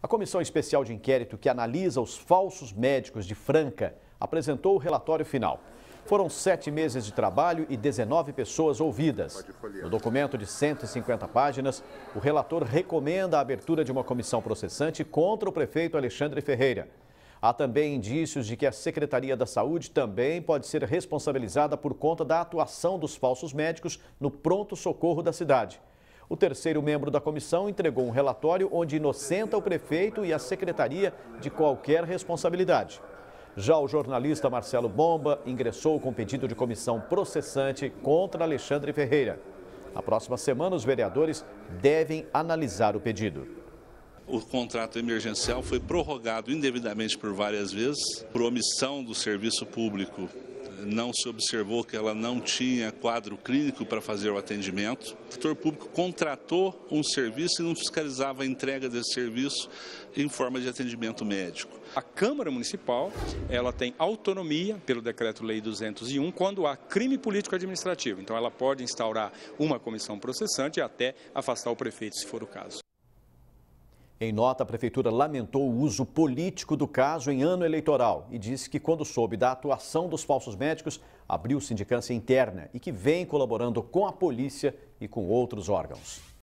A Comissão Especial de Inquérito que analisa os falsos médicos de Franca apresentou o relatório final. Foram sete meses de trabalho e 19 pessoas ouvidas. No documento de 150 páginas, o relator recomenda a abertura de uma comissão processante contra o prefeito Alexandre Ferreira. Há também indícios de que a Secretaria da Saúde também pode ser responsabilizada por conta da atuação dos falsos médicos no pronto-socorro da cidade. O terceiro membro da comissão entregou um relatório onde inocenta o prefeito e a secretaria de qualquer responsabilidade. Já o jornalista Marcelo Bomba ingressou com pedido de comissão processante contra Alexandre Ferreira. Na próxima semana, os vereadores devem analisar o pedido. O contrato emergencial foi prorrogado indevidamente por várias vezes, por omissão do serviço público não se observou que ela não tinha quadro clínico para fazer o atendimento. O setor público contratou um serviço e não fiscalizava a entrega desse serviço em forma de atendimento médico. A Câmara Municipal, ela tem autonomia pelo decreto-lei 201 quando há crime político administrativo. Então ela pode instaurar uma comissão processante e até afastar o prefeito, se for o caso. Em nota, a prefeitura lamentou o uso político do caso em ano eleitoral e disse que, quando soube da atuação dos falsos médicos, abriu sindicância interna e que vem colaborando com a polícia e com outros órgãos.